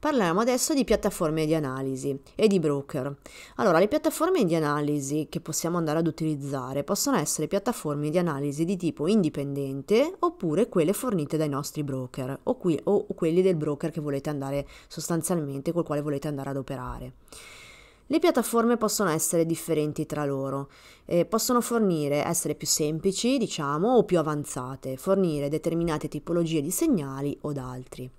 Parliamo adesso di piattaforme di analisi e di broker. Allora, le piattaforme di analisi che possiamo andare ad utilizzare possono essere piattaforme di analisi di tipo indipendente oppure quelle fornite dai nostri broker o, qui, o quelli del broker che volete andare sostanzialmente col quale volete andare ad operare. Le piattaforme possono essere differenti tra loro, eh, possono fornire, essere più semplici, diciamo, o più avanzate, fornire determinate tipologie di segnali o altri.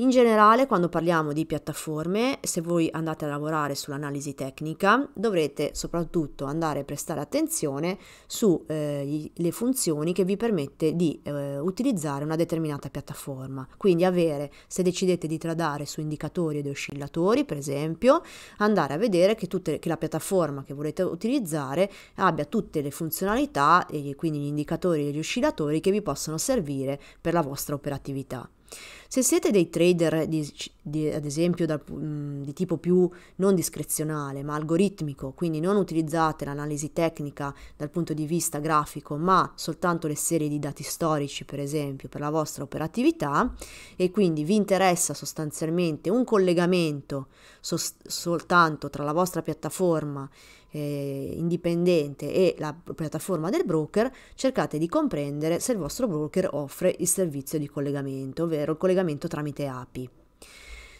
In generale, quando parliamo di piattaforme, se voi andate a lavorare sull'analisi tecnica, dovrete soprattutto andare a prestare attenzione sulle eh, funzioni che vi permette di eh, utilizzare una determinata piattaforma. Quindi avere, se decidete di tradare su indicatori ed oscillatori, per esempio, andare a vedere vedere che, tutte, che la piattaforma che volete utilizzare abbia tutte le funzionalità e quindi gli indicatori e gli oscillatori che vi possono servire per la vostra operatività. Se siete dei trader, di, di, ad esempio, da, mm, di tipo più non discrezionale, ma algoritmico, quindi non utilizzate l'analisi tecnica dal punto di vista grafico, ma soltanto le serie di dati storici, per esempio, per la vostra operatività, e quindi vi interessa sostanzialmente un collegamento sost- soltanto tra la vostra piattaforma e eh, indipendente e la piattaforma del broker, cercate di comprendere se il vostro broker offre il servizio di collegamento, ovvero il collegamento tramite API.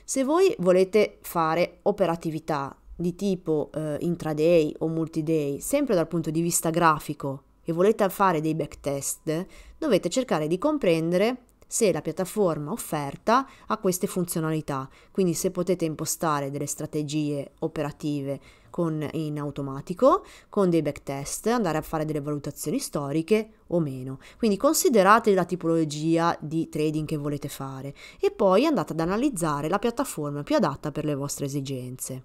Se voi volete fare operatività di tipo eh, intraday o multiday, sempre dal punto di vista grafico, e volete fare dei backtest, dovete cercare di comprendere se la piattaforma offerta ha queste funzionalità, quindi se potete impostare delle strategie operative con, in automatico, con dei backtest, andare a fare delle valutazioni storiche o meno. Quindi considerate la tipologia di trading che volete fare e poi andate ad analizzare la piattaforma più adatta per le vostre esigenze.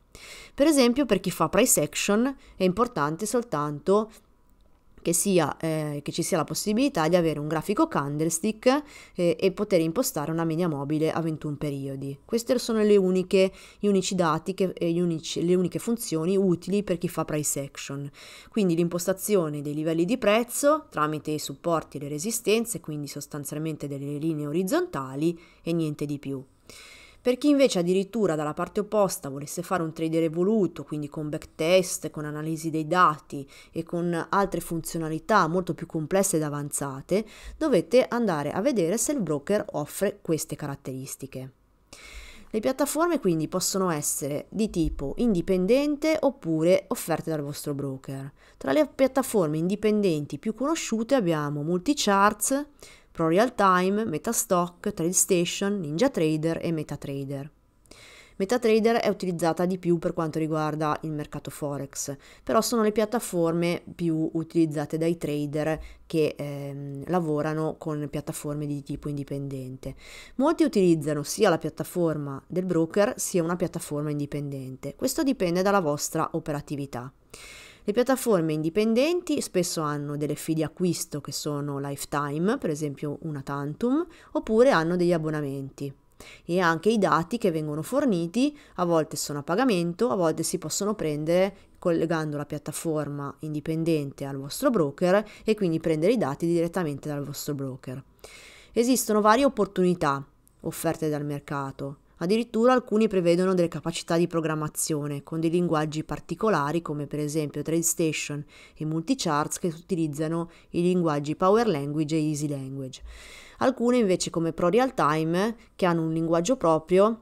Per esempio per chi fa price action è importante soltanto che, sia, eh, che, ci sia la possibilità di avere un grafico candlestick eh, e poter impostare una media mobile a 21 periodi. Queste sono le uniche, gli unici dati che, eh, unici, le uniche funzioni utili per chi fa price action. Quindi l'impostazione dei livelli di prezzo tramite i supporti e le resistenze, quindi sostanzialmente delle linee orizzontali e niente di più. Per chi invece addirittura dalla parte opposta volesse fare un trader evoluto, quindi con backtest, con analisi dei dati e con altre funzionalità molto più complesse ed avanzate, dovete andare a vedere se il broker offre queste caratteristiche. Le piattaforme quindi possono essere di tipo indipendente oppure offerte dal vostro broker. Tra le piattaforme indipendenti più conosciute abbiamo Multicharts, Pro Real Time, MetaStock, TradeStation, NinjaTrader e MetaTrader. MetaTrader è utilizzata di più per quanto riguarda il mercato forex, però sono le piattaforme più utilizzate dai trader che ehm, lavorano con piattaforme di tipo indipendente. Molti utilizzano sia la piattaforma del broker sia una piattaforma indipendente. Questo dipende dalla vostra operatività. Le piattaforme indipendenti spesso hanno delle fee di acquisto che sono lifetime, per esempio una tantum, oppure hanno degli abbonamenti. E anche i dati che vengono forniti a volte sono a pagamento, a volte si possono prendere collegando la piattaforma indipendente al vostro broker e quindi prendere i dati direttamente dal vostro broker. Esistono varie opportunità offerte dal mercato, Addirittura alcuni prevedono delle capacità di programmazione con dei linguaggi particolari come per esempio TradeStation e Multicharts che utilizzano i linguaggi Power Language e Easy Language. Alcune invece come ProRealTime che hanno un linguaggio proprio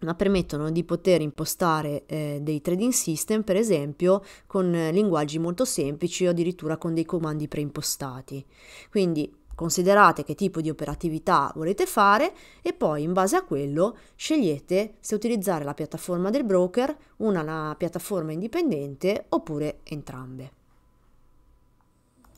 ma permettono di poter impostare eh, dei trading system, per esempio, con eh, linguaggi molto semplici o addirittura con dei comandi preimpostati. Quindi considerate che tipo di operatività volete fare e poi in base a quello scegliete se utilizzare la piattaforma del broker, una piattaforma indipendente oppure entrambe.